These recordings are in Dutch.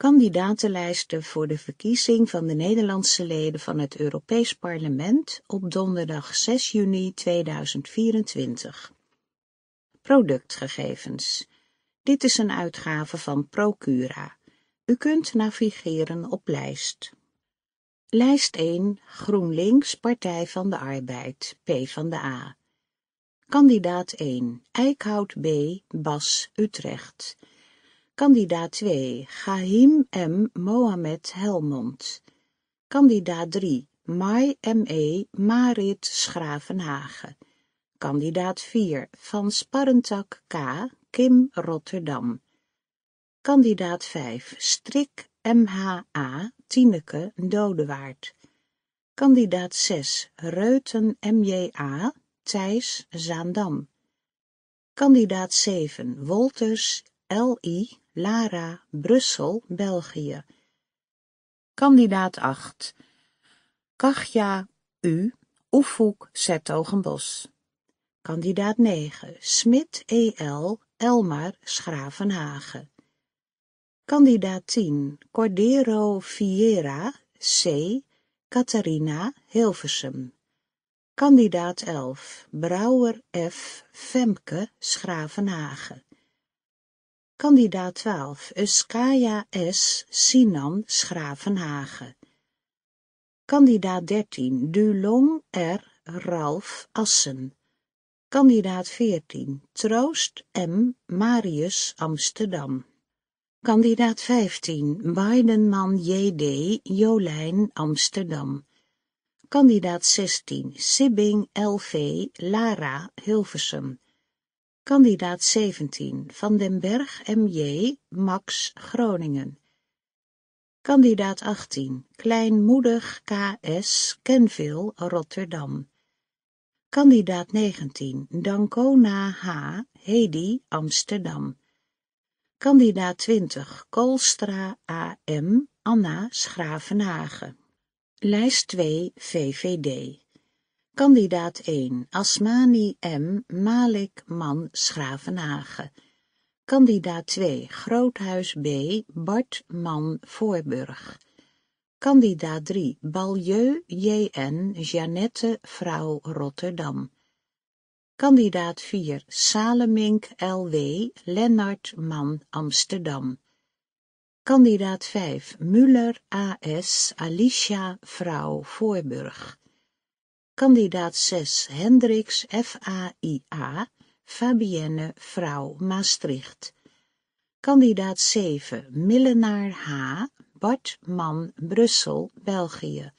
kandidatenlijsten voor de verkiezing van de Nederlandse leden van het Europees Parlement op donderdag 6 juni 2024. Productgegevens. Dit is een uitgave van Procura. U kunt navigeren op lijst. Lijst 1 GroenLinks Partij van de Arbeid P van de A. Kandidaat 1 Eikhout B. Bas Utrecht Kandidaat 2, Gahim M. Mohamed Helmond. Kandidaat 3, Mai M.E. Marit Schravenhagen. Kandidaat 4, Van Sparrentak K. Kim Rotterdam. Kandidaat 5, Strik M.H.A. Tieneke Dodewaard. Kandidaat 6, Reuten M.J.A. Thijs Zaandam. Kandidaat 7, Wolters L.I. Lara, Brussel, België. Kandidaat 8. Kachja U, Oefoek, Zetogenbos. Kandidaat 9. Smit E.L., Elmar, Schravenhage. Kandidaat 10. Cordero Vieira, C. Catharina, Hilversum. Kandidaat 11. Brouwer F. Femke, Schravenhage. Kandidaat 12, Euskaya S. Sinan Schravenhagen. Kandidaat 13, Dulong R. Ralf Assen. Kandidaat 14, Troost M. Marius Amsterdam. Kandidaat 15, Bidenman J.D. Jolijn Amsterdam. Kandidaat 16, Sibbing L.V. Lara Hilversum Kandidaat 17 Van den Berg M.J. Max Groningen. Kandidaat 18 Kleinmoedig K.S. Kenville Rotterdam. Kandidaat 19 Na H. Hedy Amsterdam. Kandidaat 20 Kolstra A.M. Anna Schravenhagen. Lijst 2 VVD Kandidaat 1 Asmani M. Malik Man Schravenhagen. Kandidaat 2 Groothuis B. Bart Man Voorburg. Kandidaat 3 Balieu J.N. Jeannette Vrouw Rotterdam. Kandidaat 4 Salemink L.W. Lennart Man Amsterdam. Kandidaat 5 Muller A.S. Alicia Vrouw Voorburg kandidaat 6 Hendricks FAIA, Fabienne Vrouw Maastricht. Kandidaat 7 Millenaar H, Bart man, Brussel, België.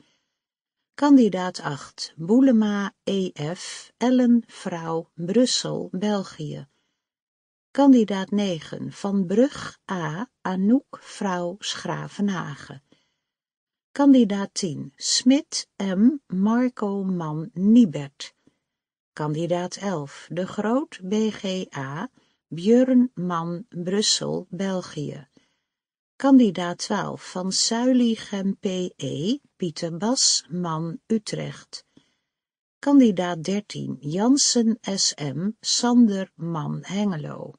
Kandidaat 8 Boelema E.F, Ellen Vrouw Brussel, België. Kandidaat 9 Van Brug A, Anouk Vrouw Schravenhagen Kandidaat 10, Smit M. Marco Man Niebert. Kandidaat 11, De Groot BGA, Björn Man Brussel, België. Kandidaat 12, Van Zuilichem PE, Pieter Bas Man Utrecht. Kandidaat 13, Jansen SM, Sander Man Hengelo.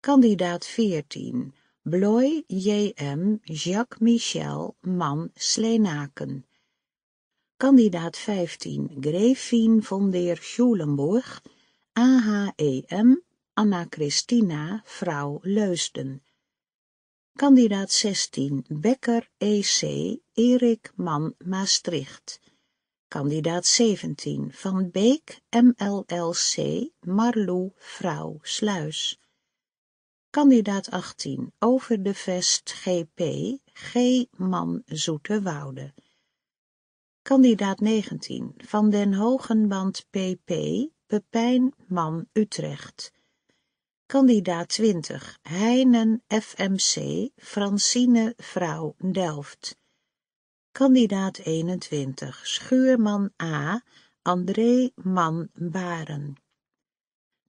Kandidaat 14, Bloy, J. M., Jacques-Michel man, Sleenaken. Kandidaat 15, Grefien von der Schulenburg, AHEM, Anna-Christina, vrouw Leusden. Kandidaat 16, Becker, E.C., Erik man, Maastricht. Kandidaat 17, Van Beek, MLLC, Marlou, vrouw Sluis. Kandidaat 18 over de vest GP, G. Man Zoeterwoude. Kandidaat 19, Van den Hogenband PP, Pepijn Man Utrecht. Kandidaat 20, Heinen FMC, Francine Vrouw Delft. Kandidaat 21, Schuurman A, André Man Baren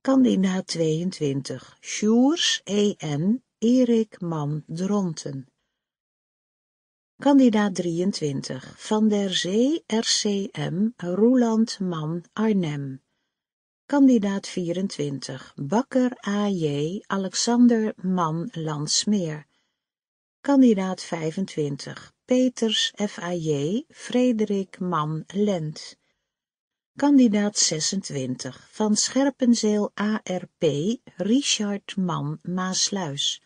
kandidaat 22, Sjoers E.N., Erik Man Dronten. Kandidaat 23, Van der Zee RCM, Roeland Man Arnhem. Kandidaat 24, Bakker A.J., Alexander Man Landsmeer. Kandidaat 25, Peters F.A.J., Frederik Man Lent. Kandidaat 26 van Scherpenzeel ARP Richard Mann Maasluis.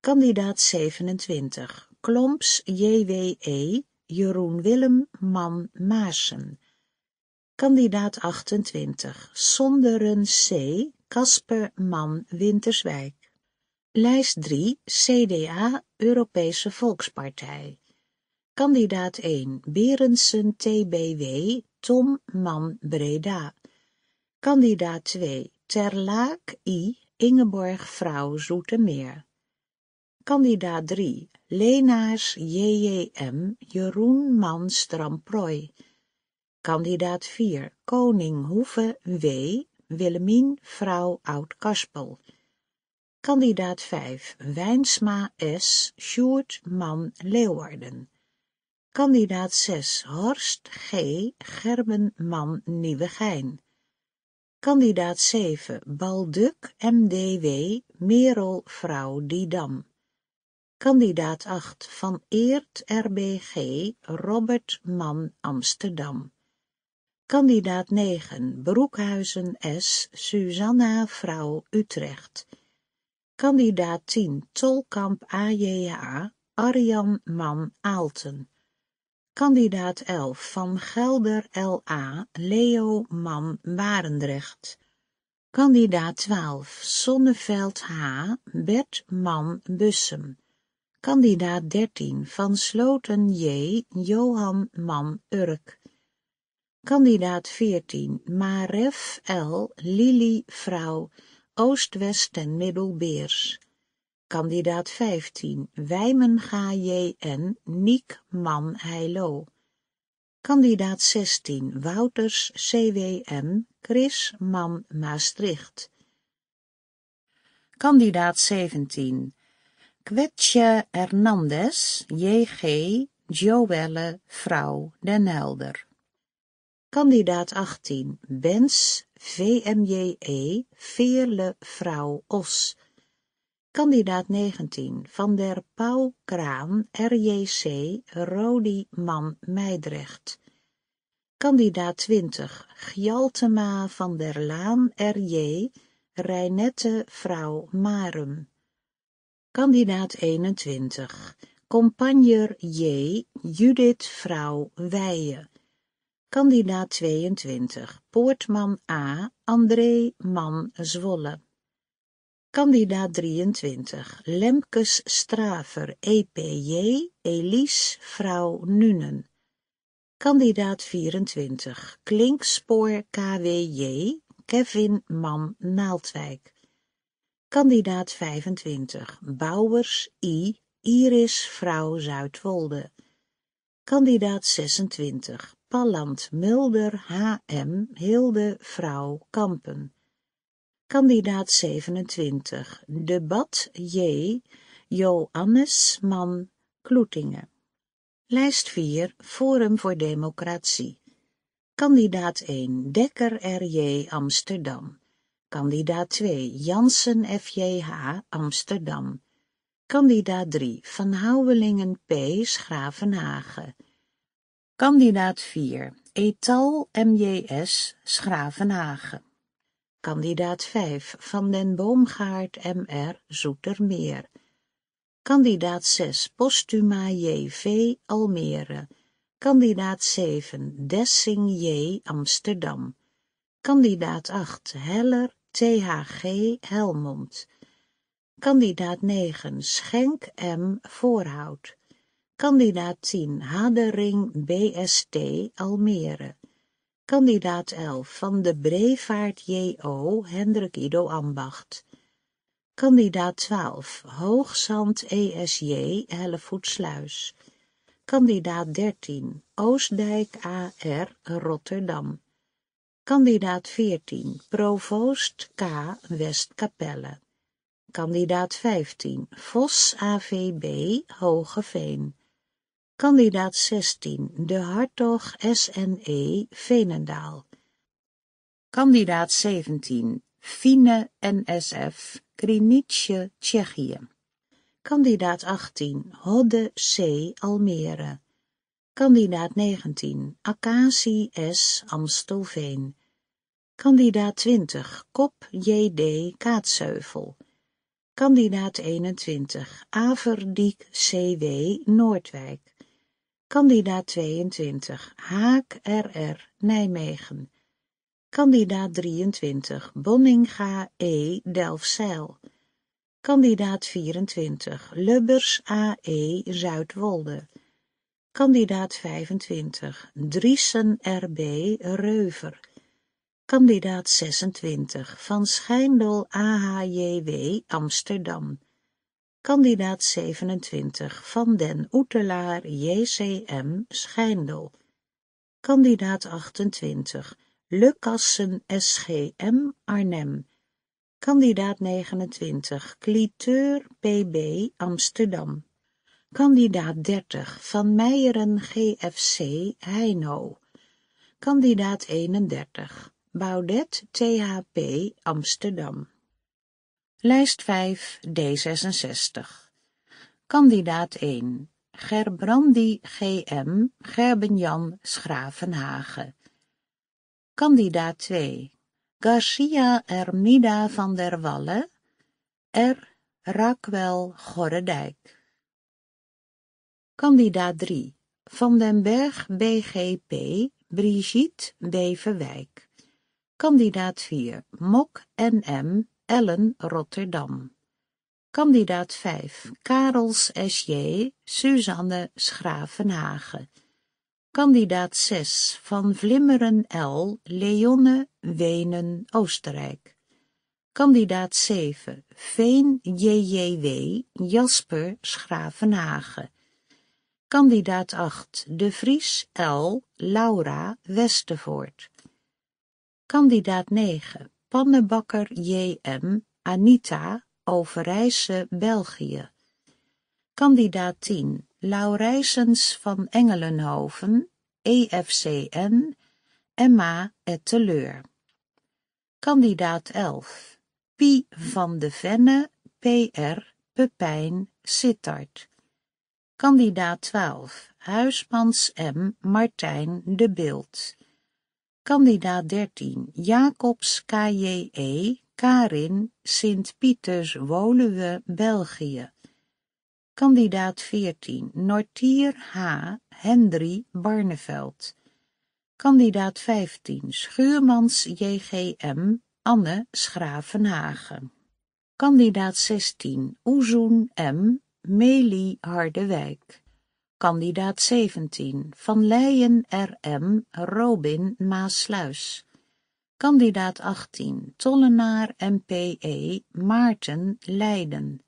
Kandidaat 27 Klomps JWE Jeroen Willem Mann Maassen. Kandidaat 28 Sonderen C Kasper Mann Winterswijk. Lijst 3 CDA Europese Volkspartij. Kandidaat 1 Berensen TBW Tom Mann Breda. Kandidaat 2 Terlaak I. Ingeborg Vrouw Zoetemeer. Kandidaat 3 Lenaars JJM Jeroen Man Stramprooi. Kandidaat 4 Koning Hoeve W. Willemien Vrouw Oud-Kaspel. Kandidaat 5 Wijnsma S. Sjoerd Man Leeuwarden. Kandidaat 6 Horst G. Gerbenman Nieuwegein. Kandidaat 7 Balduk MDW Merel Vrouw Didam. Kandidaat 8 Van Eert RBG Robert Mann Amsterdam. Kandidaat 9 Broekhuizen S. Susanna Vrouw Utrecht. Kandidaat 10 Tolkamp Aja, Arjan Mann Aalten. Kandidaat 11 Van Gelder L.A. Leo man Warendrecht. Kandidaat 12 Sonneveld H. Bert Man Bussum. Kandidaat 13 Van Sloten J. Johan Man Urk. Kandidaat 14 Maref L. Lili Vrouw Oost-West en Middelbeers kandidaat 15 Wijmenga J.N. Niek Man Heilo. Kandidaat 16 Wouters C.W.M. Chris Man Maastricht. Kandidaat 17 Kwetje Hernandez J.G. Joelle Vrouw Den Helder. Kandidaat 18 Bens VMJE Veerle Vrouw Os. Kandidaat 19 Van der Pauw Kraan, RJC, Rodi Man Mijdrecht. Kandidaat 20 Gjaltema van der Laan, RJ, Reinette Vrouw Marum. Kandidaat 21 Compagner J, Judith Vrouw Weijen. Kandidaat 22 Poortman A, André Man Zwolle. Kandidaat 23, Lemkes Straver, EPJ, Elise Vrouw Nunen. Kandidaat 24, Klinkspoor KWJ, Kevin Mam Naaldwijk. Kandidaat 25, Bouwers I, Iris Vrouw Zuidwolde. Kandidaat 26, Palland Mulder HM, Hilde Vrouw Kampen. Kandidaat 27, debat J. Joannes Man Kloetingen. Lijst 4, Forum voor Democratie. Kandidaat 1, Dekker R.J. Amsterdam. Kandidaat 2, Jansen F.J.H. Amsterdam. Kandidaat 3, Van Houwelingen P. Schravenhagen. Kandidaat 4, Etal M.J.S. Schravenhagen. Kandidaat 5 van den Boomgaard M.R. Zoetermeer. Kandidaat 6 Postuma J.V. Almere. Kandidaat 7 Dessing J. Amsterdam. Kandidaat 8 Heller T.H.G. Helmond. Kandidaat 9 Schenk M. Voorhout. Kandidaat 10 Hadering B.S.T. Almere Kandidaat 11 van de Brevaart J.O. Hendrik Ido Ambacht. Kandidaat 12 Hoogzand E.S.J. Hellevoetsluis. Kandidaat 13 Oostdijk A.R. Rotterdam. Kandidaat 14 Provoost K. Westkapelle. Kandidaat 15 Vos A.V.B. Hogeveen. Kandidaat 16 De Hartog SNE Veenendaal Kandidaat 17 Fine NSF Krynietje Tsjechië Kandidaat 18 Hodde C. Almere Kandidaat 19 Acacie S. Amstelveen Kandidaat 20 Kop J.D. Kaatsheuvel Kandidaat 21 Averdiek C.W. Noordwijk kandidaat 22 Haak RR Nijmegen, kandidaat 23 Boninga E Delfzijl, kandidaat 24 Lubbers AE Zuidwolde, kandidaat 25 Driesen RB Reuver, kandidaat 26 Van Schijndel AHJW Amsterdam kandidaat 27 Van den Oetelaar JCM Schijndel, kandidaat 28 Lukassen SGM Arnhem, kandidaat 29 Kliteur PB Amsterdam, kandidaat 30 Van Meijeren GFC Heino, kandidaat 31 Baudet THP Amsterdam. Lijst 5, D66. Kandidaat 1. Gerbrandi G.M. Gerbenjan Schravenhage. Kandidaat 2. Garcia Ermida van der Walle. R. Raquel Gorredijk. Kandidaat 3. Van den Berg BGP Brigitte Beverwijk. Kandidaat 4. Mok N.M. Ellen Rotterdam. Kandidaat 5 Karels S.J., Suzanne Schravenhagen. Kandidaat 6 Van Vlimmeren L., Leonne Wenen, Oostenrijk. Kandidaat 7 Veen J.J.W., Jasper Schravenhage. Kandidaat 8 De Vries L., Laura Westervoort. Kandidaat 9 pannenbakker J.M. Anita, Overijse, België. Kandidaat 10, Laurijsens van Engelenhoven, EFCN, Emma Etteleur. Kandidaat 11, Pie van de Venne, PR, Pepijn, Sittard. Kandidaat 12, Huismans M. Martijn de Beeld. Kandidaat 13, Jacobs KJE, Karin, Sint-Pieters, Woluwe, België. Kandidaat 14, Nortier H. Hendry, Barneveld. Kandidaat 15, Schuurmans JGM, Anne Schravenhagen. Kandidaat 16, Oezoen M. Meli Harderwijk kandidaat 17 Van Leyen R.M. Robin Maasluis. Kandidaat 18 Tollenaar M.P.E. Maarten Leiden.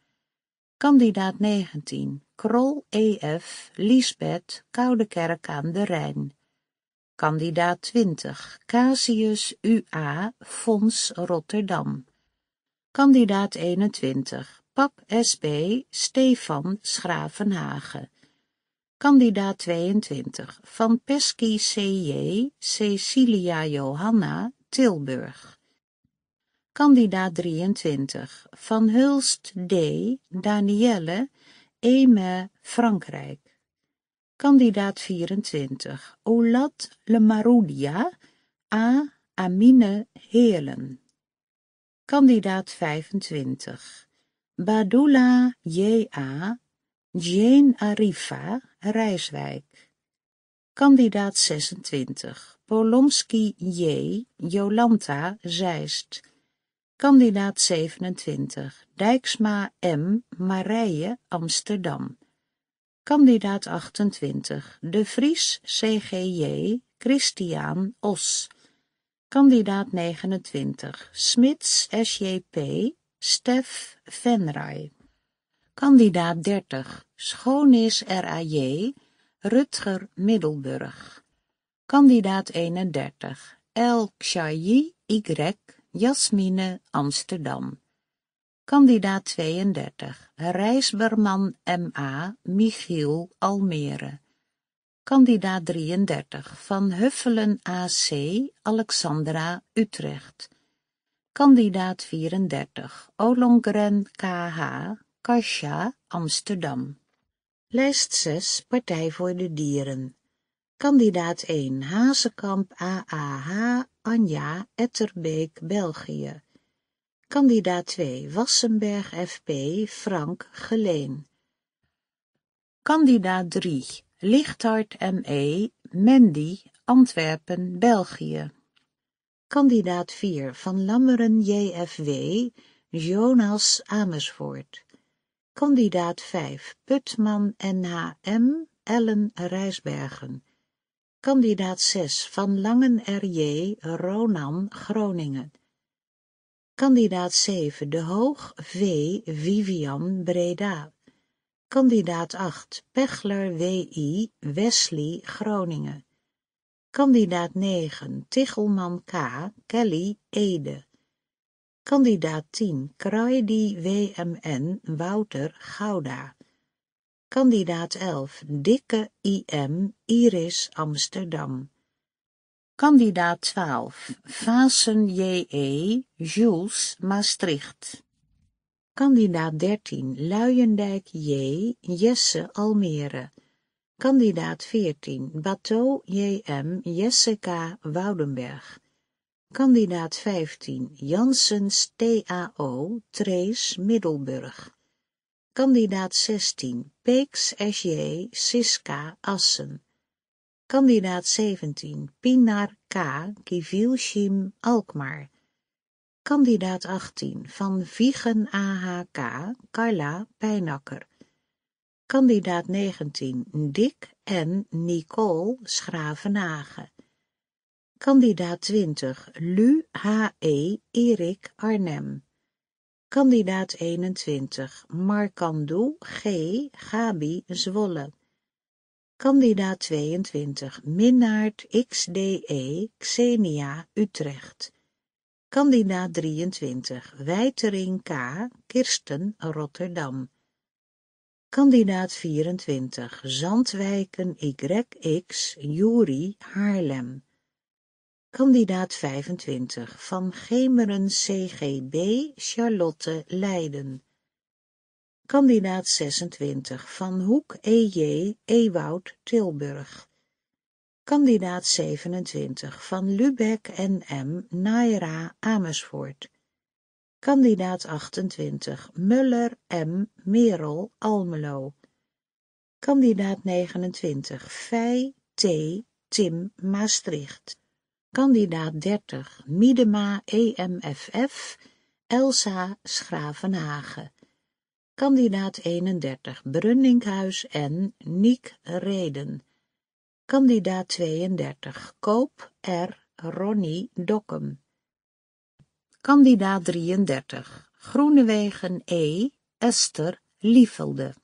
Kandidaat 19 Krol E.F. Liesbeth Koudekerk aan de Rijn. Kandidaat 20 Casius U.A. Fons Rotterdam. Kandidaat 21 Pap B Stefan Schravenhagen Kandidaat 22 van Pesky C.J., Cecilia Johanna, Tilburg. Kandidaat 23 van Hulst D., Danielle, Eme, Frankrijk. Kandidaat 24 Olat Lemaroudia, A. Amine Helen. Kandidaat 25 Badula J.A., Jane Arifa, Rijswijk. Kandidaat 26, Polomski J. Jolanta Zeist. Kandidaat 27, Dijksma M. Marije Amsterdam. Kandidaat 28, De Vries CGJ Christian, Os. Kandidaat 29, Smits SJP Stef Venray. Kandidaat 30, Schoonis R.A.J., Rutger Middelburg. Kandidaat 31, El Kshayi Y, Jasmine Amsterdam. Kandidaat 32, Rijsberman M.A., Michiel Almere. Kandidaat 33, Van Huffelen A.C., Alexandra Utrecht. Kandidaat 34, Olongren K.H., Kasia, Amsterdam. Lijst 6, Partij voor de Dieren. Kandidaat 1, Hazekamp AAH, Anja, Etterbeek, België. Kandidaat 2, Wassenberg FP, Frank, Geleen. Kandidaat 3, Lichthart ME, Mandy, Antwerpen, België. Kandidaat 4, Van Lammeren JFW, Jonas Amersfoort. Kandidaat 5, Putman NHM, Ellen Rijsbergen. Kandidaat 6, Van Langen R.J., Ronan, Groningen. Kandidaat 7, De Hoog V, Vivian, Breda. Kandidaat 8, Pechler W.I., Wesley, Groningen. Kandidaat 9, Tichelman K, Kelly, Ede. Kandidaat 10 Kraidi WMN Wouter Gouda. Kandidaat 11 Dikke IM Iris Amsterdam. Kandidaat 12 Vasen JE Jules Maastricht. Kandidaat 13 Luijendijk J Jesse Almere. Kandidaat 14 Bateau JM Jessica Woudenberg. Kandidaat vijftien Janssens TAO Trees Middelburg. Kandidaat 16 Peeks SJ Siska Assen. Kandidaat 17 Pinar K Kivielshim Alkmaar. Kandidaat 18 Van Viegen K Carla Pijnakker. Kandidaat 19 Dick N Nicole Schravenage Kandidaat 20 Lu H.E. Erik Arnhem Kandidaat 21 Markandu G. Gabi Zwolle Kandidaat 22 Minnaert XDE Xenia Utrecht Kandidaat 23 Wijtering K. Kirsten Rotterdam Kandidaat 24 Zandwijken YX Juri Haarlem Kandidaat 25 Van Gemeren CGB Charlotte Leiden. Kandidaat 26 Van Hoek E.J. Ewoud Tilburg Kandidaat 27 Van Lubeck N.M. Naira Amersfoort Kandidaat 28 Muller M. Merel Almelo Kandidaat 29 Fij T. Tim Maastricht kandidaat 30 Miedema EMFF, Elsa Schravenhagen. Kandidaat 31 Brunninghuis en Niek Reden. Kandidaat 32 Koop R. Ronnie Dokkum. Kandidaat 33 Groenewegen E. Esther Liefelde.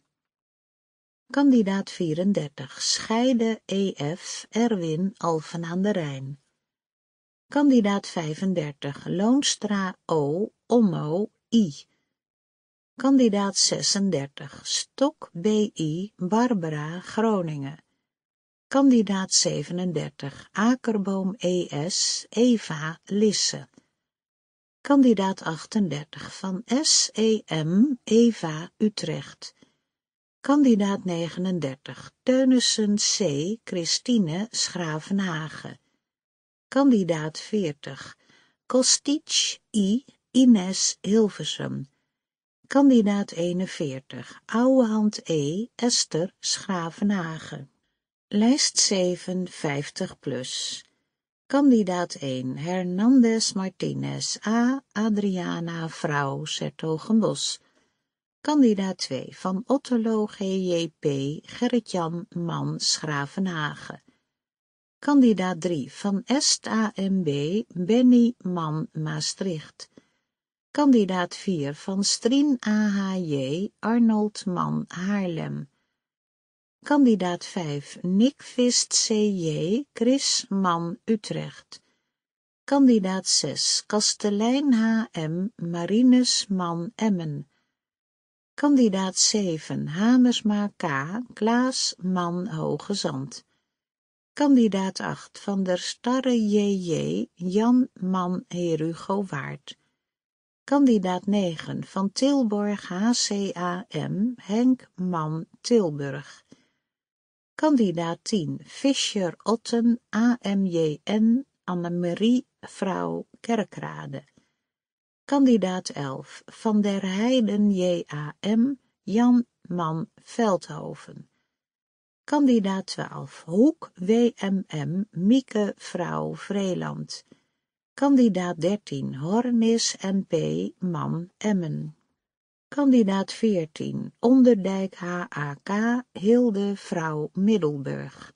Kandidaat 34 Scheide E.F. Erwin Alphen aan de Rijn. Kandidaat 35, Loonstra O, Ommo I. Kandidaat 36, Stok BI, Barbara, Groningen. Kandidaat 37, Akerboom ES, Eva, Lisse. Kandidaat 38, Van SEM, Eva, Utrecht. Kandidaat 39, Teunissen C, Christine, Schravenhagen kandidaat 40, Kostic I. Ines Hilversum, kandidaat 41, Ouwehand E. Esther Schravenhagen, lijst 7, plus. Kandidaat 1, Hernandez Martinez A. Adriana Vrouw Sertogenbos. Kandidaat 2, Van Otterlo G.J.P. Gerrit-Jan Man Schravenhagen kandidaat 3 van STAMB Benny Man Maastricht, kandidaat 4 van Strien AHJ Arnold Man Haarlem, kandidaat 5 Nick Vist CJ Chris Man Utrecht, kandidaat 6 Kastelein HM Marinus man Emmen, kandidaat 7 Hamersma K Klaas man Hoge Zand Kandidaat 8 Van der Starre J.J., Jan Man Herugo Waard. Kandidaat 9 Van Tilburg H.C.A.M., Henk Man Tilburg. Kandidaat 10 Fischer Otten A.M.J.N., Marie Vrouw Kerkrade. Kandidaat 11 Van der Heijden J.A.M., Jan Man Veldhoven Kandidaat 12, Hoek WMM, Mieke Vrouw Vreeland. Kandidaat 13, Hornis MP, Man Emmen. Kandidaat 14, Onderdijk HAK, Hilde Vrouw Middelburg.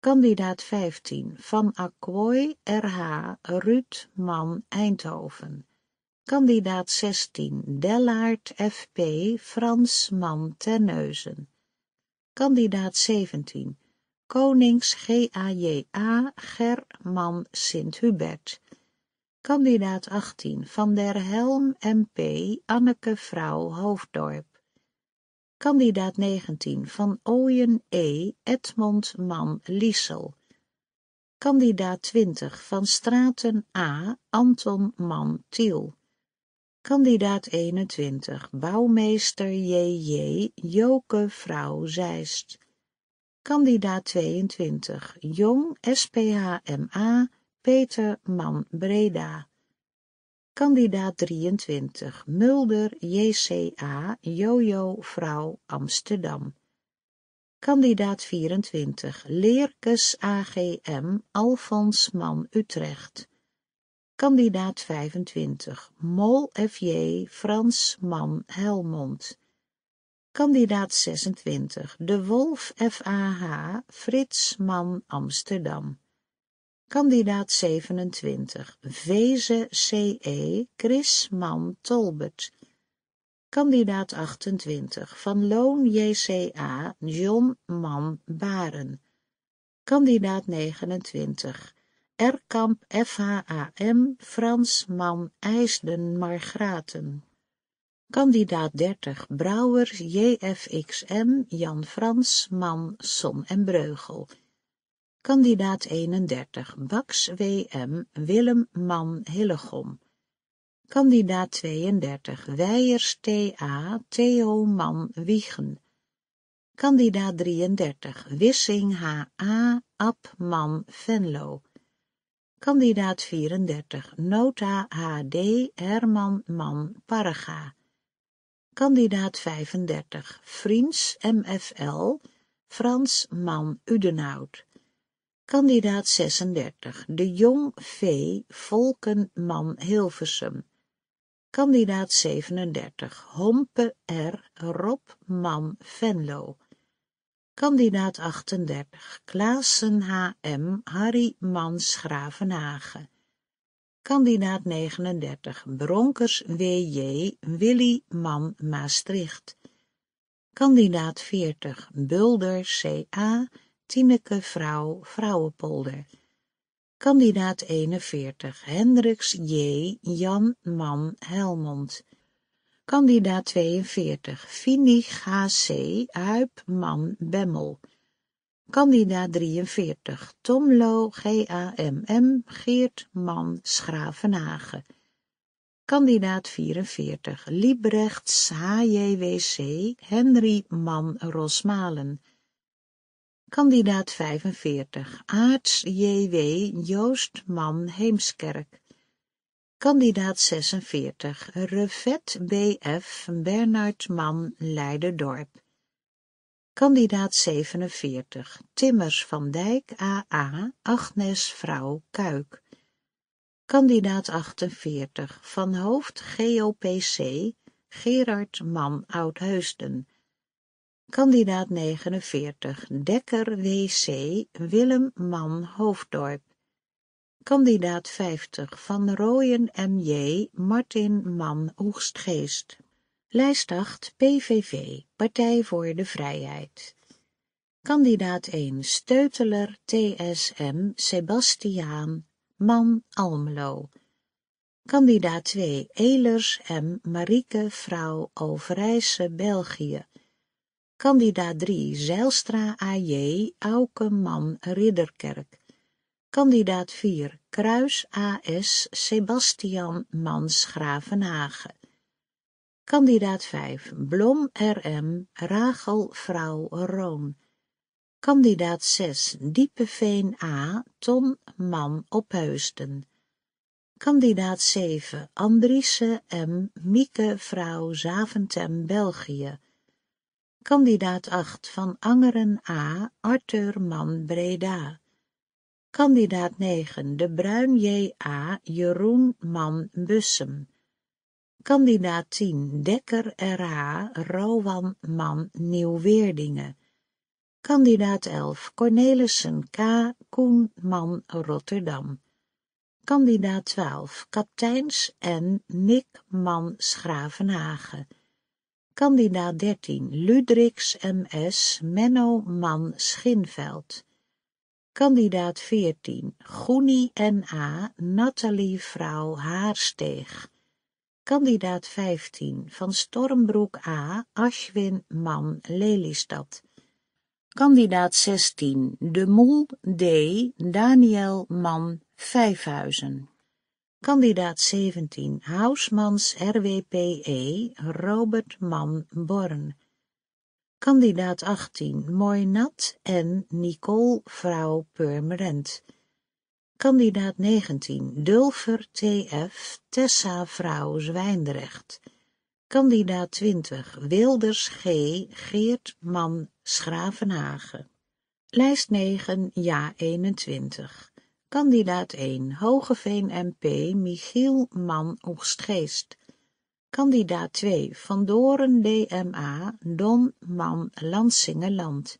Kandidaat 15, Van Akkooi RH, Ruud Man Eindhoven. Kandidaat 16, Dellaert FP, Frans Man Terneuzen kandidaat 17, Konings G.A.J.A. German Sint-Hubert, kandidaat 18, Van der Helm M.P. Anneke Vrouw Hoofddorp, kandidaat 19, Van Ooyen E. Edmond Man Liesel, kandidaat 20, Van Straten A. Anton Man Tiel, Kandidaat 21, bouwmeester JJ, Joke Vrouw Zeist. Kandidaat 22, Jong SPHMA, Peter Man Breda. Kandidaat 23, Mulder JCA, Jojo Vrouw Amsterdam. Kandidaat 24, Leerkes AGM, Alfons Man Utrecht. Kandidaat 25, Mol F.J. Frans Man Helmond. Kandidaat 26, De Wolf F.A.H. Man Amsterdam. Kandidaat 27, Veze C.E. Man Tolbert. Kandidaat 28, Van Loon J.C.A. John Man Baren. Kandidaat 29, Erkamp FHAM Fransman IJsden Margraten Kandidaat 30 Brouwer JFXM Jan Fransman Son en Breugel Kandidaat 31 Baks WM Willem Man Hillegom Kandidaat 32 Weijers TA Theo Man Wiegen Kandidaat 33 Wissing HA Abman Venlo Kandidaat 34, nota HD Herman Man Paraga. Kandidaat 35, Friens MFL, Frans Man Udenhout. Kandidaat 36, De Jong V, Volken Man Hilversum. Kandidaat 37, Hompe R, Rob Man Venlo. Kandidaat 38 Klaassen H.M. Harry Mans Gravenhagen. Kandidaat 39 Bronkers W.J. Willy Man, Maastricht. Kandidaat 40 Bulder C.A. Tineke Vrouw Vrouwenpolder. Kandidaat 41 Hendricks J. Jan Man Helmond. Kandidaat 42, Finich C. Man Bemmel. Kandidaat 43, Tomlo GAMM Geertman Schravenhagen. Kandidaat 44, Liebrechts HJWC Henry Man Rosmalen. Kandidaat 45, Aarts JW Man Heemskerk. Kandidaat 46, Revet B.F., Bernard Mann, Leiderdorp. Kandidaat 47, Timmers van Dijk A.A., Agnes Vrouw, Kuik. Kandidaat 48, Van Hoofd GOPC, Gerard Mann, Oudheusden. Kandidaat 49, Dekker W.C., Willem Mann, Hoofddorp. Kandidaat 50 Van Rooyen M.J., Martin Mann Oegstgeest. Lijst 8 PVV, Partij voor de Vrijheid. Kandidaat 1 Steuteler TSM, Sebastiaan Man Almelo. Kandidaat 2 Elers M. Marieke Vrouw Overijse, België. Kandidaat 3 Zijlstra A.J. Auke Man Ridderkerk. Kandidaat 4 Kruis AS Sebastian Mans Gravenhagen. Kandidaat 5 Blom RM Rachel Vrouw Roon. Kandidaat 6 Diepeveen A Ton Man Opheusden. Kandidaat 7 Andriessen M. Mieke Vrouw Zaventem België. Kandidaat 8 Van Angeren A. Arthur Man Breda. Kandidaat 9, De Bruin J.A., Jeroen Man Bussum. Kandidaat 10, Dekker R.H., Rowan Man Nieuwweerdingen. Kandidaat 11, Cornelissen K., Koen Man Rotterdam. Kandidaat 12, Kapteins en Nick Man Schravenhagen. Kandidaat 13, Ludriks M.S., Menno Man Schinveld. Kandidaat 14, N A, Nathalie Vrouw Haarsteeg. Kandidaat 15, Van Stormbroek A., Ashwin Man, Lelystad. Kandidaat 16, De Moel D., Daniel Man, Vijfhuizen. Kandidaat 17, Housmans RWPE, Robert Man, Born kandidaat 18. Moinat en Nicole Vrouw Purmerend. Kandidaat 19 Dulfer TF Tessa Vrouw Zwijndrecht. Kandidaat 20 Wilders G. Geert Man Schravenhagen. Lijst 9 Ja 21 Kandidaat 1 Hogeveen MP Michiel Man Oegstgeest Kandidaat 2 Van Doren DMA, Don Man Lansingerland.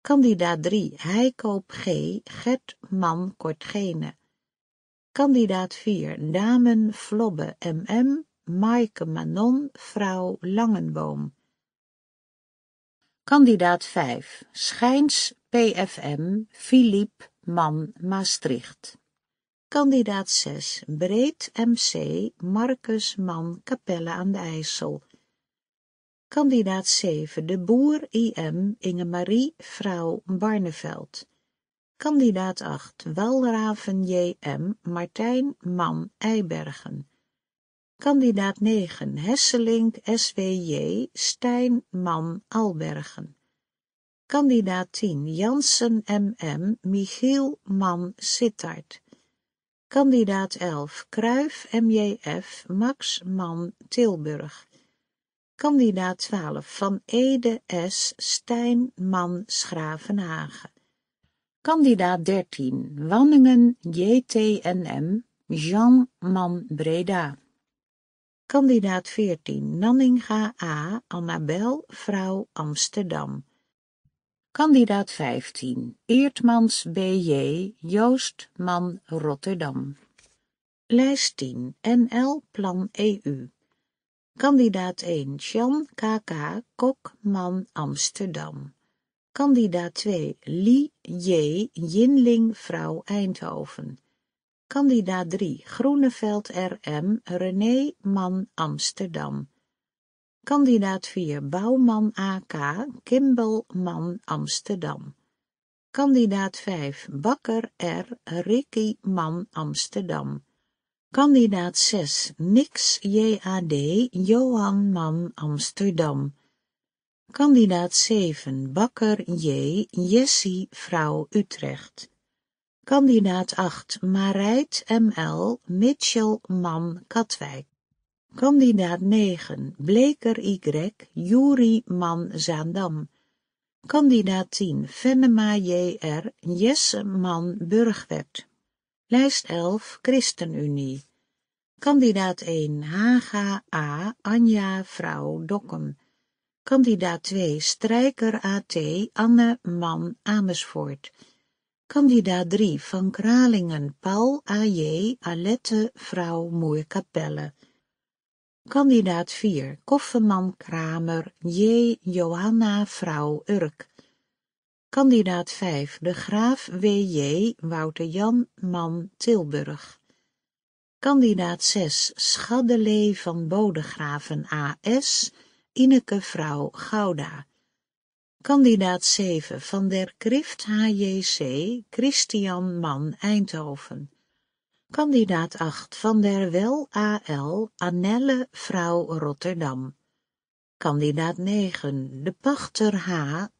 Kandidaat 3 Heikoop G, Gert Man Kortgene. Kandidaat 4 Damen Flobbe MM, Maike Manon, Vrouw Langenboom. Kandidaat 5 Schijns PFM, Philippe Man Maastricht. Kandidaat 6, Breed MC, Marcus Man Capelle aan de IJssel. Kandidaat 7, De Boer IM, Inge-Marie Vrouw, Barneveld. Kandidaat 8, Walraven JM, Martijn Man Eibergen. Kandidaat 9, Hesselink SWJ, Stijn Man Albergen. Kandidaat 10, Jansen MM, Michiel Man Sittard. Kandidaat 11 Kruif MJF Max Mann Tilburg. Kandidaat 12 Van Ede S. Stijn Mann Schravenhagen. Kandidaat 13 Wanningen JTNM Jean Mann Breda. Kandidaat 14 Nanninga A. Annabel Vrouw Amsterdam. Kandidaat 15, Eertmans B.J., Joostman, Rotterdam. Lijst 10, NL Plan EU. Kandidaat 1, Jan K.K., Kokman, Amsterdam. Kandidaat 2, Li J., Jinling, Vrouw, Eindhoven. Kandidaat 3, Groeneveld R.M., René, Man, Amsterdam. Kandidaat 4 Bouwman AK Kimbelman Amsterdam. Kandidaat 5 Bakker R. Man Amsterdam. Kandidaat 6 Nix JAD Man Amsterdam. Kandidaat 7 Bakker J. Jessie Vrouw Utrecht. Kandidaat 8 Marijt ML Mitchell Man Katwijk. Kandidaat 9, Bleker Y, Juri Man Zaandam. Kandidaat 10, Venema J.R., Jesse Man Burgwet. Lijst 11, ChristenUnie. Kandidaat 1, Haga A, Anja Vrouw Dokkum. Kandidaat 2, Strijker A.T., Anne Man Amersfoort. Kandidaat 3, Van Kralingen, Paul A.J., Alette Vrouw Moerkapelle. Kandidaat 4 Koffeman-Kramer J. Johanna Vrouw Urk Kandidaat 5. De Graaf W.J. Wouter Jan Man Tilburg Kandidaat 6 Schaddelee van Bodegraven A.S. Ineke Vrouw Gouda Kandidaat 7 Van der Krift H.J.C. Christian Man Eindhoven Kandidaat acht Van der Wel A.L., Annelle Vrouw Rotterdam. Kandidaat 9 De Pachter H.,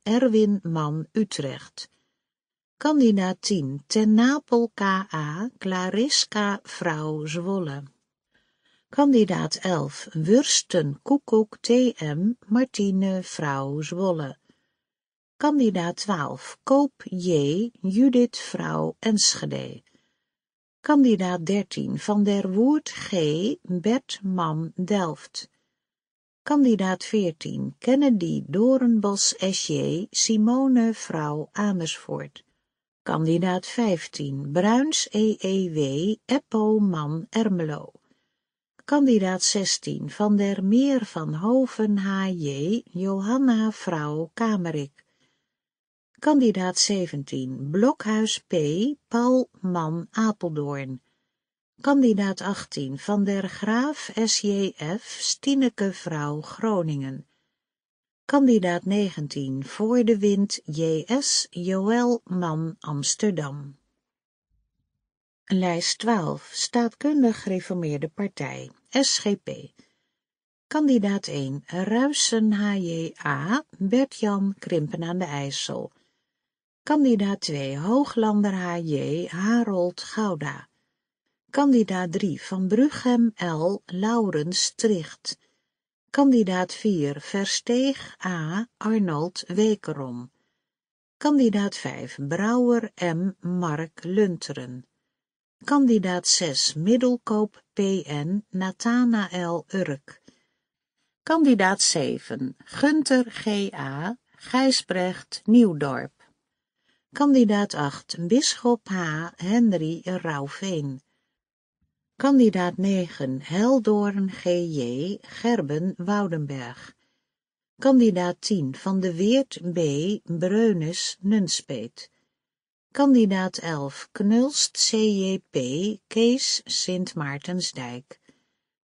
Erwin Man Utrecht. Kandidaat 10 Ten Napel K.A., Clariska Vrouw Zwolle. Kandidaat 11 Wursten Koekoek T.M., Martine Vrouw Zwolle. Kandidaat 12 Koop J., Judith Vrouw Enschede. Kandidaat 13 Van der Woerd G. Bertman Delft. Kandidaat 14 Kennedy Dorenbos S.J. Simone Vrouw Amersfoort. Kandidaat 15 Bruins E.E.W. Eppo Man Ermelo. Kandidaat 16 Van der Meer van Hoven H.J. Johanna Vrouw Kamerik kandidaat 17, Blokhuis P, Paul Man Apeldoorn. Kandidaat 18, Van der Graaf, SJF, Stineke Vrouw, Groningen. Kandidaat 19, Voor de Wind, JS, Joël Man Amsterdam. Lijst 12, Staatkundig Gereformeerde Partij, SGP. Kandidaat 1, Ruisen HJA, Bert-Jan Krimpen aan de IJssel. Kandidaat 2 Hooglander H.J. Harold Gouda. Kandidaat 3 Van Bruchem L. Laurens Stricht. Kandidaat 4 Versteeg A. Arnold Wekerom. Kandidaat 5 Brouwer M. Mark Lunteren. Kandidaat 6 Middelkoop P.N. Nathanael Urk. Kandidaat 7 Gunter G.A. Gijsbrecht Nieuwdorp. Kandidaat 8, Bisschop H. Henry Rauveen. Kandidaat 9, Heldoorn G.J. Gerben Woudenberg. Kandidaat 10, Van de Weert B. Breunes Nunspeet. Kandidaat 11, Knulst C.J.P. Kees Sint Maartensdijk.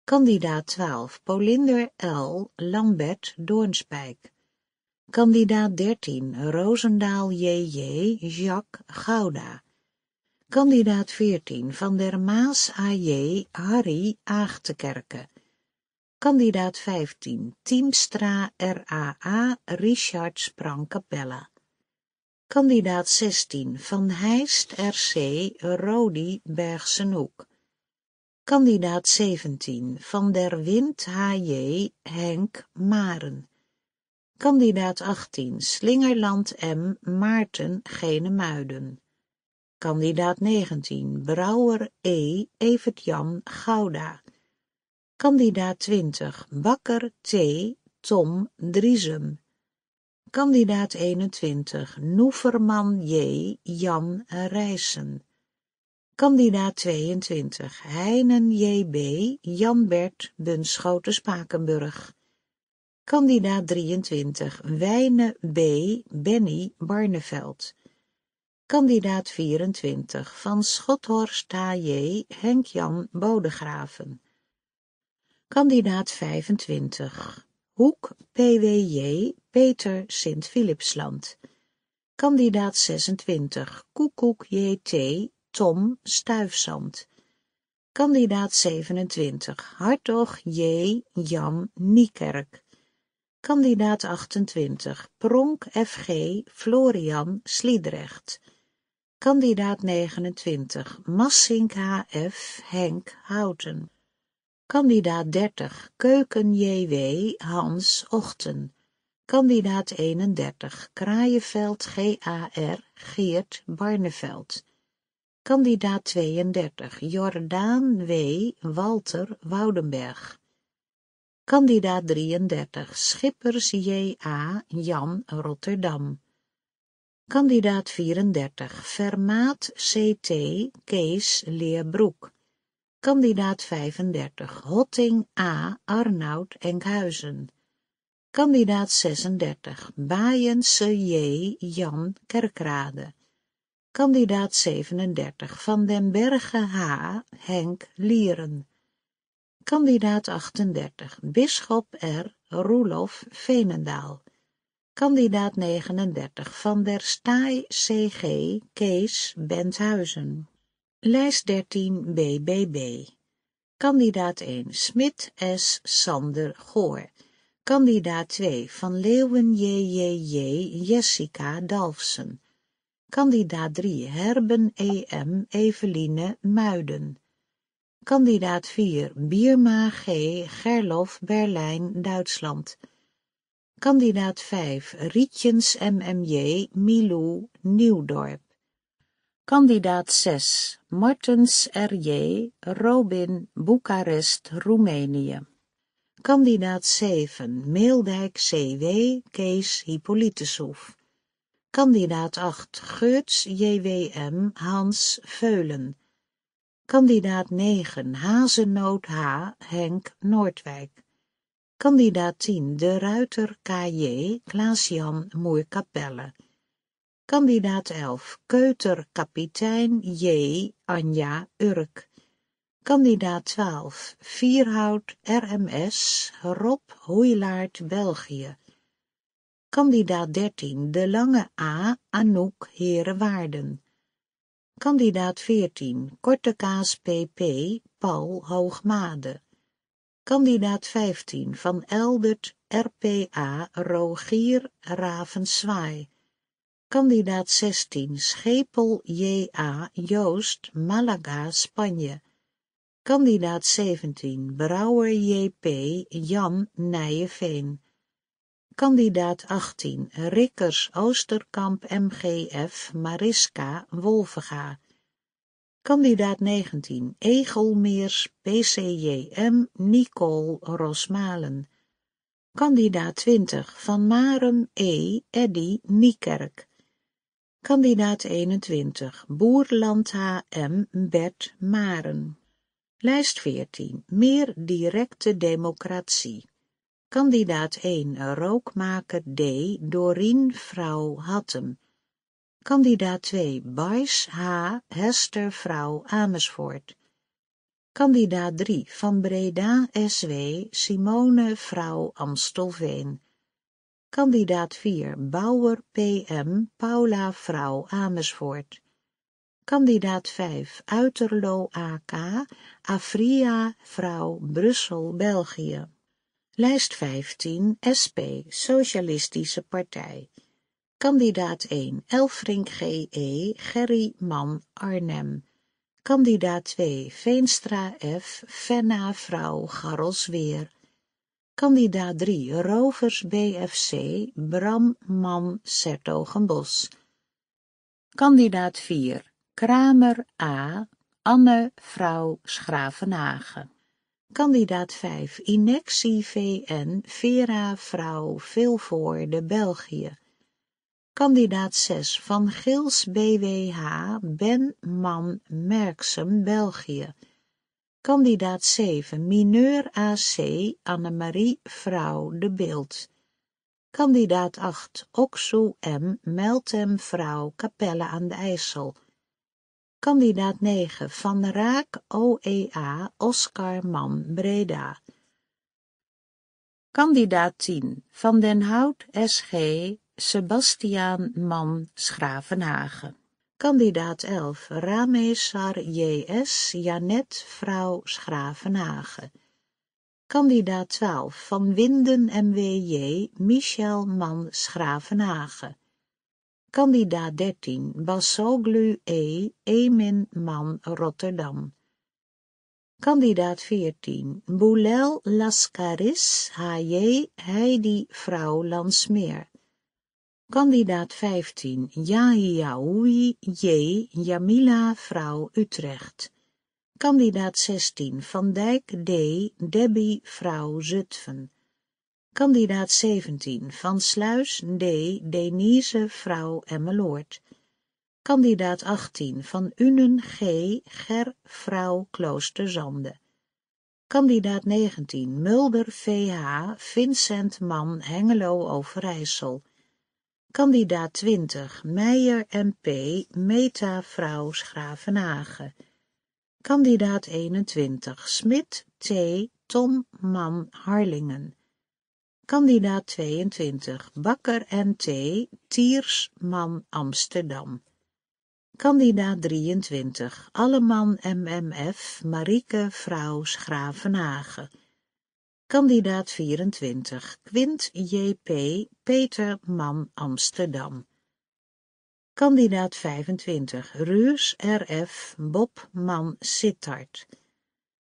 Kandidaat 12, Polinder L. Lambert Doornspijk. Kandidaat 13, Roosendaal J.J., Jacques Gouda. Kandidaat 14, Van der Maas A.J., Harry Aagtekerke. Kandidaat 15, Teamstra R.A.A., Richard sprang Kandidaat 16, Van Heist R.C., Rodi Bergsenhoek. Kandidaat 17, Van der Wind H.J., Henk Maren. Kandidaat 18 Slingerland M. Maarten Genemuiden. Kandidaat 19 Brouwer E. Evert-Jan Gouda. Kandidaat 20 Bakker T. Tom Driesem. Kandidaat 21 Noeverman J. Jan Rijssen. Kandidaat 22 Heinen J.B. Jan-Bert Bunschoten-Spakenburg. Kandidaat 23, Wijne B. Benny Barneveld. Kandidaat 24, Van Schothorst H.J. Henk-Jan Bodegraven. Kandidaat 25, Hoek P.W.J. Peter Sint-Philipsland. Kandidaat 26, Koekoek J.T. Tom Stuifzand. Kandidaat 27, Hartog J. Jan Niekerk kandidaat 28, Pronk FG, Florian Sliedrecht. Kandidaat 29, Massink HF, Henk Houten. Kandidaat 30, Keuken JW, Hans Ochten. Kandidaat 31, Kraaienveld GAR, Geert Barneveld. Kandidaat 32, Jordaan W. Walter Woudenberg kandidaat 33 Schippers A Jan Rotterdam, kandidaat 34 Vermaat C.T. Kees Leerbroek, kandidaat 35 Hotting A. Arnoud Enkhuizen, kandidaat 36 Baayense J. Jan Kerkrade, kandidaat 37 Van den Berge H. Henk Lieren, Kandidaat 38, Bisschop R. Roelof Veenendaal. Kandidaat 39, Van der Staaij C.G. Kees Benthuizen. Lijst 13 BBB. Kandidaat 1, Smit S. Sander Goor. Kandidaat 2, Van Leeuwen J.J.J. Jessica Dalfsen. Kandidaat 3, Herben E.M. Eveline Muiden. Kandidaat 4 Bierma G. Gerlof, Berlijn, Duitsland. Kandidaat 5 Rietjens MMJ, Milou, Nieuwdorp. Kandidaat 6 Martens R.J. Robin, Boekarest, Roemenië. Kandidaat 7 Meeldijk C.W. Kees Hippolytushoef. Kandidaat 8 Geurts J.W.M. Hans Veulen. Kandidaat 9, Hazenoot H. Henk Noordwijk. Kandidaat 10, De Ruiter K.J. Klaas-Jan Moerkapelle. Kandidaat 11, Keuter Kapitein J. Anja Urk. Kandidaat 12, Vierhout RMS Rob Hoeilaert België. Kandidaat 13, De Lange A. Anouk Herenwaarden. Kandidaat 14, Korte PP, Paul Hoogmade. Kandidaat 15, Van Eldert, RPA, Rogier Ravenswaai. Kandidaat 16, Schepel J.A., Joost, Malaga, Spanje. Kandidaat 17, Brouwer J.P., Jan Nijenveen. Kandidaat 18 Rikkers Oosterkamp MGF Mariska Wolvega. Kandidaat 19 Egelmeers PCJM Nicole Rosmalen. Kandidaat 20 Van Marem E. Eddy Niekerk. Kandidaat 21 Boerland HM Bert Maren. Lijst 14 Meer directe democratie. Kandidaat 1 Rookmaker D. Dorien vrouw Hattem. Kandidaat 2 Bais H. Hester vrouw Amersfoort. Kandidaat 3 Van Breda SW Simone vrouw Amstelveen. Kandidaat 4 Bauer PM Paula vrouw Amersfoort. Kandidaat 5 Uiterlo AK Afria vrouw Brussel België. Lijst 15, SP, Socialistische Partij. Kandidaat 1, Elfrink G.E., Gerry Mann, Arnhem. Kandidaat 2, Veenstra F., Fenna Vrouw, Garrelsweer. Kandidaat 3, Rovers BFC, Bram Mann, Sertogenbos. Kandidaat 4, Kramer A., Anne Vrouw, Schravenhagen. Kandidaat 5 Inex IVN Vera Vrouw Vilvoorde België. Kandidaat 6 Van Gils BWH Ben Man Merksem België. Kandidaat 7 Mineur AC Annemarie Vrouw De Beeld. Kandidaat 8 Oksu M Meltem Vrouw Capelle aan de IJssel. Kandidaat 9 Van Raak OEA Oscar man Breda. Kandidaat 10 Van den Hout SG Sebastiaan man Schravenhagen. Kandidaat 11 Ramesar JS Janet Vrouw Schravenhagen. Kandidaat 12 Van Winden MWJ Michel man Schravenhagen. Kandidaat 13, Basoglu E. Emin Man, Rotterdam. Kandidaat 14, Boulel Laskaris H.J. Heidi Vrouw Lansmeer. Kandidaat 15, Yahiaoui J. Jamila Vrouw Utrecht. Kandidaat 16, Van Dijk D. Debbie Vrouw Zutphen kandidaat 17 van Sluis D. Denise Vrouw Emmeloord, kandidaat 18 van Unen G. Ger Vrouw Kloosterzande, kandidaat 19 Mulder VH Vincent Man Hengelo Overijssel, kandidaat 20 Meijer P Meta Vrouw Schravenhage. kandidaat 21 Smit T. Tom Man Harlingen kandidaat 22, Bakker en T, Tiersman, Amsterdam. Kandidaat 23, Alleman MMF, Marieke vrouw Gravenhagen. Kandidaat 24, Quint JP, Peter Man, Amsterdam. Kandidaat 25, Ruus RF, Bob Man, Sittard.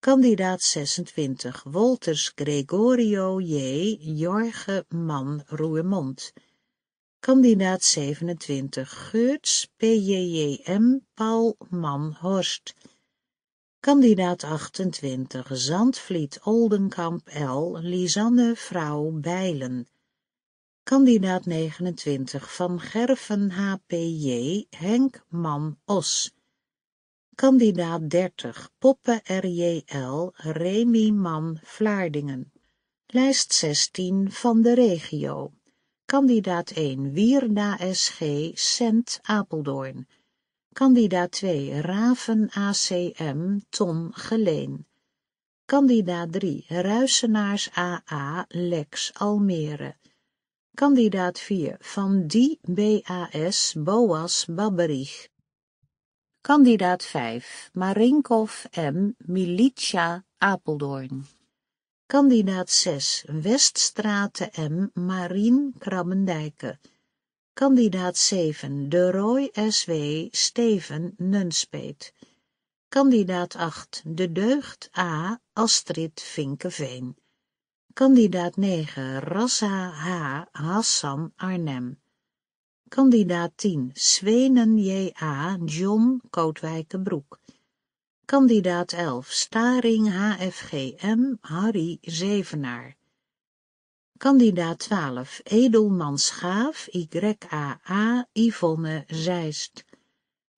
Kandidaat 26 Wolters Gregorio J. Jorge Man Roermond. Kandidaat 27 Geurts PJJM Paul Man Horst. Kandidaat 28 Zandvliet Oldenkamp L. Lisanne Vrouw Bijlen. Kandidaat 29 Van Gerven HPJ Henk Man Os. Kandidaat 30 Poppe RJL Remy Man Vlaardingen. Lijst 16 van de regio. Kandidaat 1 Wierda SG Cent Apeldoorn. Kandidaat 2 Raven ACM Ton Geleen. Kandidaat 3 Ruisenaars AA Lex Almere. Kandidaat 4 Van Die BAS Boas Babberich. Kandidaat vijf Marinkov M. Militia, Apeldoorn. Kandidaat 6 Weststraten M. Marien Krammendijke. Kandidaat 7 De Roy S.W. Steven Nunspeet. Kandidaat 8 De Deugd A. Astrid Vinkenveen. Kandidaat 9 Rassa H. Hassan Arnhem. Kandidaat 10 Swenen J.A. John Kootwijkenbroek. Kandidaat 11 Staring H.F.G.M. Harry Zevenaar. Kandidaat 12 Edelman Schaaf Y.A.A. Yvonne Zeist.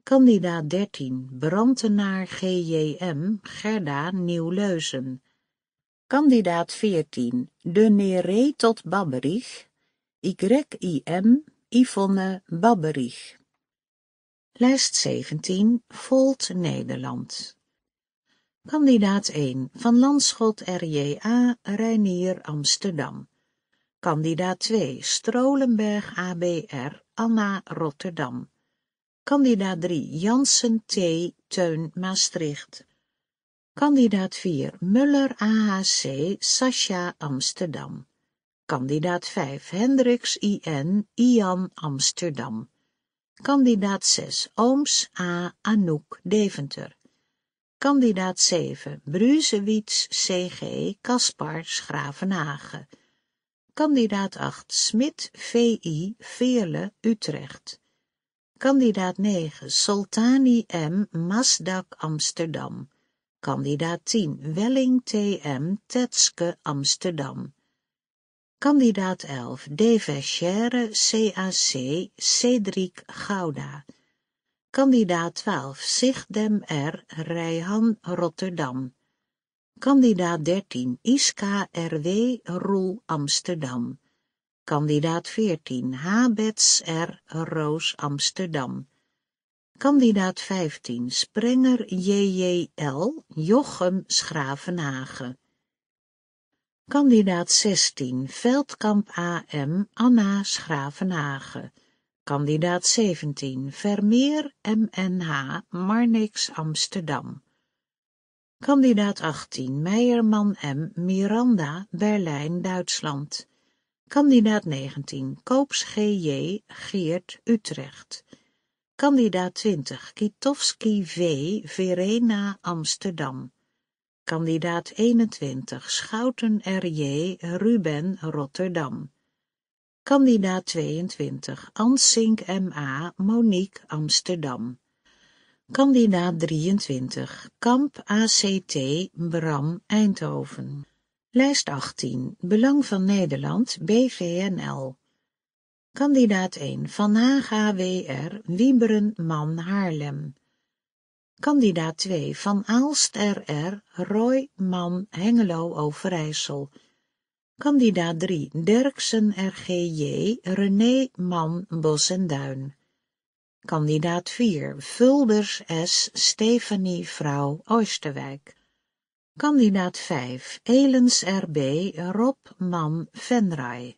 Kandidaat 13 Brandenaar G.J.M. Gerda Nieuwleuzen. Kandidaat 14 De Neree tot Babberich Y.I.M. Yvonne Babberich. Lijst 17, Volt Nederland. Kandidaat 1, van Landschot RJA, Reinier Amsterdam. Kandidaat 2, Strolenberg ABR, Anna Rotterdam. Kandidaat 3, Jansen T. Teun Maastricht. Kandidaat 4, Muller AHC, Sascha Amsterdam. Kandidaat 5 Hendricks I.N. Ian Amsterdam. Kandidaat 6 Ooms A. Anouk Deventer. Kandidaat 7 Bruzewiets C.G. Kaspar Schravenhagen. Kandidaat 8 Smit V.I. Veerle Utrecht. Kandidaat 9 Soltani M. Masdak Amsterdam. Kandidaat 10 Welling T.M. Tetske Amsterdam Kandidaat 11, De Verchère, CAC, Cedric Gouda. Kandidaat 12, Sigdem R. Rijhan, Rotterdam. Kandidaat 13, Iska R.W., Roel, Amsterdam. Kandidaat 14, Habets R. Roos, Amsterdam. Kandidaat 15, Sprenger J.J.L., Jochem, Schravenhagen. Kandidaat 16 Veldkamp AM Anna Schravenhage. Kandidaat 17 Vermeer MNH Marnix Amsterdam. Kandidaat 18 Meijerman M. Miranda Berlijn Duitsland. Kandidaat 19 Koops GJ Geert Utrecht. Kandidaat 20 Kitowski V. Verena Amsterdam kandidaat 21 Schouten R.J. Ruben Rotterdam. Kandidaat 22 Ansink M.A. Monique Amsterdam. Kandidaat 23 Kamp ACT Bram Eindhoven. Lijst 18 Belang van Nederland BVNL. Kandidaat 1 Van Haga W.R. Wieberen Man Haarlem. Kandidaat 2 Van Aalst RR, Roy Man, Hengelo, Overijssel. Kandidaat 3 Derksen RGJ, René Man, Bos en Duin. Kandidaat 4 Vulders S, Stefanie Vrouw, Oosterwijk. Kandidaat 5 Elens RB, Rob Man, Venray.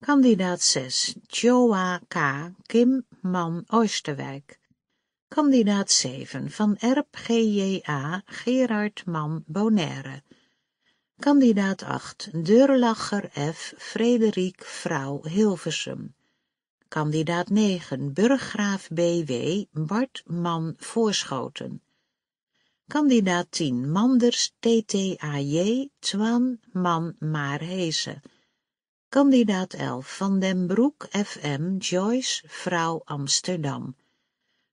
Kandidaat 6 Joa K, Kim Man, Oosterwijk. Kandidaat 7 van Erp GJA Gerard Man Bonaire. Kandidaat 8 Deurlacher F. Frederik Vrouw Hilversum. Kandidaat 9 Burggraaf B.W. Bart Man Voorschoten. Kandidaat 10 Manders T.T.A.J. Twan Man Maarhezen. Kandidaat 11 Van den Broek F.M. Joyce Vrouw Amsterdam.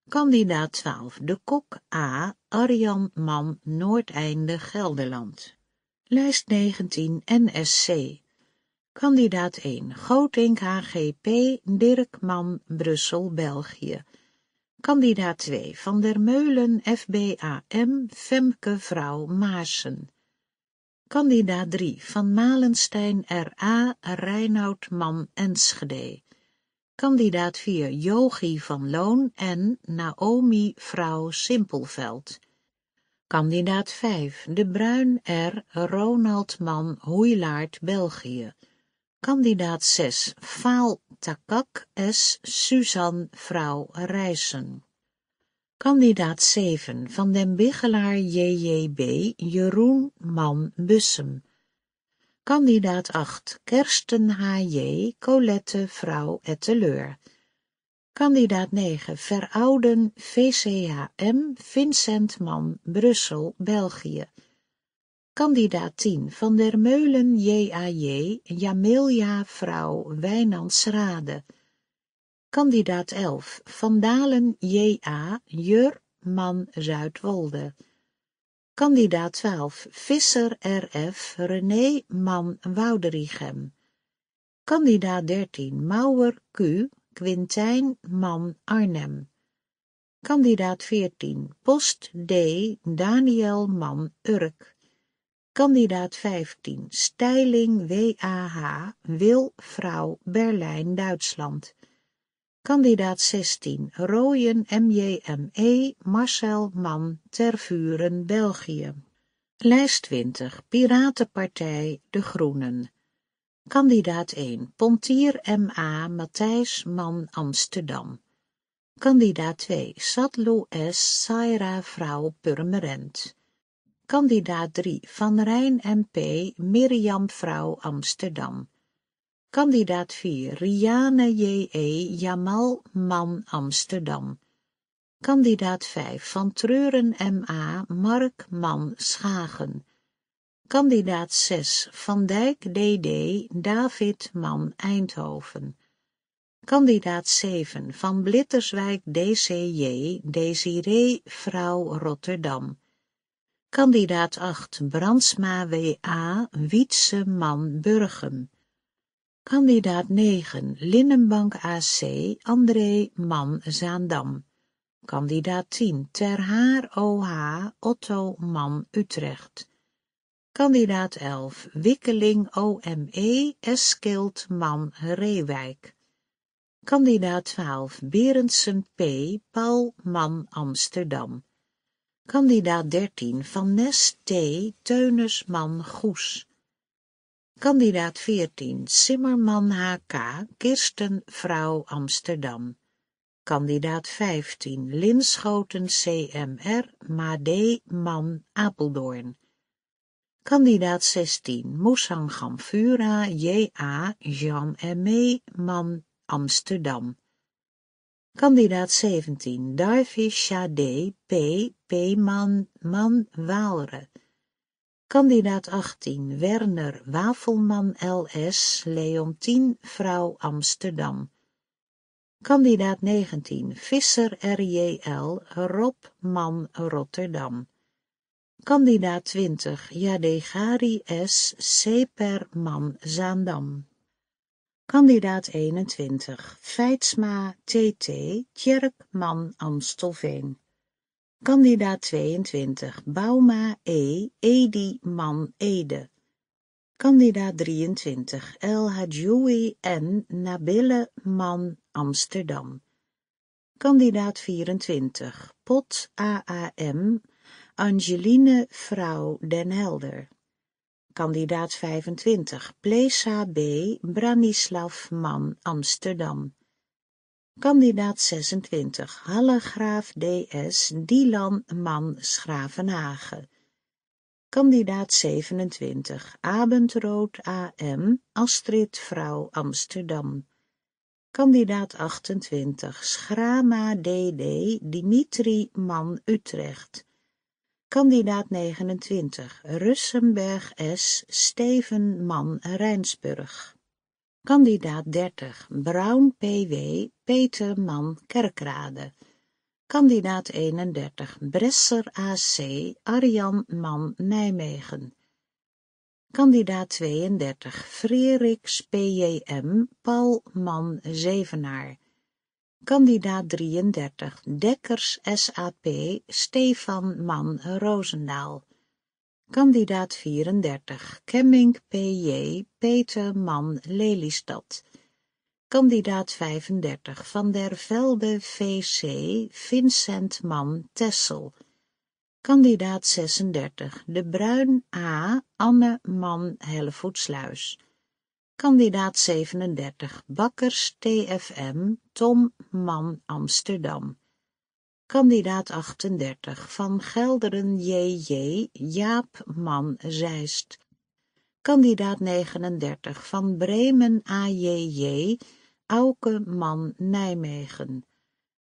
Kandidaat 12 De Kok A. Arjan Man Noordeinde Gelderland Lijst 19 NSC Kandidaat 1 Gotink HGP Dirk Man Brussel België Kandidaat 2 Van der Meulen FBAM Femke Vrouw Maarsen Kandidaat 3 Van Malenstein RA Reinoud Man Enschede Kandidaat 4 Yogi van Loon en Naomi Vrouw Simpelveld. Kandidaat 5 De Bruin R. Ronald Man Hoeilaard België. Kandidaat 6 Faal Takak S. Suzanne Vrouw Rijssen. Kandidaat 7 Van den Bigelaar JJB Jeroen Man Bussem. Kandidaat 8 Kersten H.J., Colette Vrouw Etteleur. Kandidaat 9 Verouden VCHM, Vincent man, Brussel, België. Kandidaat 10 Van der Meulen J.A.J., Jamelia Vrouw, Wijnandsrade. Kandidaat 11 Van Dalen J.A., Jur, Man, Zuidwolde. Kandidaat 12 Visser RF René Man Wouderichem. Kandidaat 13 Mauer Q Quintijn Man Arnhem. Kandidaat 14 Post D Daniel Man Urk. Kandidaat 15 Steiling WAH Wil Vrouw Berlijn Duitsland Kandidaat 16, Rooien MJME, Marcel Mann, Tervuren, België. Lijst 20, Piratenpartij, De Groenen. Kandidaat 1, Pontier M.A., Matthijs Mann, Amsterdam. Kandidaat 2, Sadlu S. Saira Vrouw, Purmerend. Kandidaat 3, Van Rijn M.P., Mirjam Vrouw, Amsterdam. Kandidaat 4, Riane J.E., Jamal Man Amsterdam. Kandidaat 5, Van Treuren M.A., Mark Man Schagen. Kandidaat 6, Van Dijk D.D., David Man Eindhoven. Kandidaat 7, Van Blitterswijk D.C.J., Desiree Vrouw Rotterdam. Kandidaat 8, Brandsma W.A., Wietse Man Burgum. Kandidaat 9, Linnenbank AC, André Man Zaandam. Kandidaat 10, Ter Haar OH, Otto Man Utrecht. Kandidaat 11, Wikkeling OME, Eskild Man Reewijk. Kandidaat 12, Berendsen P, Paul Man Amsterdam. Kandidaat 13, Van Nes T, Teunersman Goes. Kandidaat 14 Simmerman HK, Kirsten Vrouw Amsterdam. Kandidaat 15 Linschoten CMR, Made Man Apeldoorn. Kandidaat 16 Musangamfura Gamfura J.A. Jean M.E. Man Amsterdam. Kandidaat 17 Darvish Shade P. P. Man Man Waalre. Kandidaat 18 Werner Wafelman LS, Leontien Vrouw Amsterdam. Kandidaat 19 Visser RJL, Rob Man Rotterdam. Kandidaat 20 Jadegari S, Seper Man Zaandam. Kandidaat 21 Feitsma TT, man Amstelveen. Kandidaat 22. Bauma E. Man Ede. Kandidaat 23 El Hadjoui N. Nabille Man Amsterdam. Kandidaat 24 Pot AAM Angeline Vrouw Den Helder. Kandidaat 25 Plesa B. Branislav Man Amsterdam kandidaat 26, Hallegraaf DS, Dylan Man Schravenhagen. Kandidaat 27, Abendrood AM, Astrid Vrouw Amsterdam. Kandidaat 28, Schrama DD, Dimitri Man Utrecht. Kandidaat 29, Russenberg S, Steven Man Rijnsburg kandidaat 30 Brown PW Peter Mann Kerkrade, kandidaat 31 Bresser AC Arjan Mann Nijmegen, kandidaat 32 Freriks PJM Paul Mann Zevenaar, kandidaat 33 Dekkers SAP Stefan Mann Roosendaal, Kandidaat 34, Kemming P.J., Peter Mann, Lelystad. Kandidaat 35, Van der Velde V.C., Vincent Mann, Tessel. Kandidaat 36, De Bruin A., Anne Mann, Hellevoetsluis. Kandidaat 37, Bakkers TFM, Tom Mann, Amsterdam. Kandidaat 38 Van Gelderen J.J., Jaap Man, Zeist. Kandidaat 39 Van Bremen A.J.J., Auke Man, Nijmegen.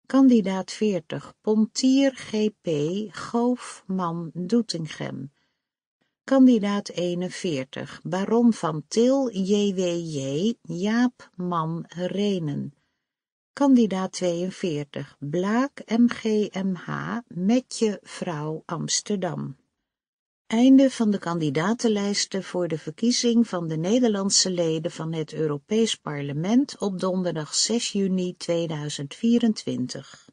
Kandidaat 40 Pontier G.P., Goof Man, Doetinchem. Kandidaat 41 Baron van Til J.W.J., Jaap Man, Renen kandidaat 42, Blaak MGMH, met je vrouw Amsterdam. Einde van de kandidatenlijsten voor de verkiezing van de Nederlandse leden van het Europees Parlement op donderdag 6 juni 2024.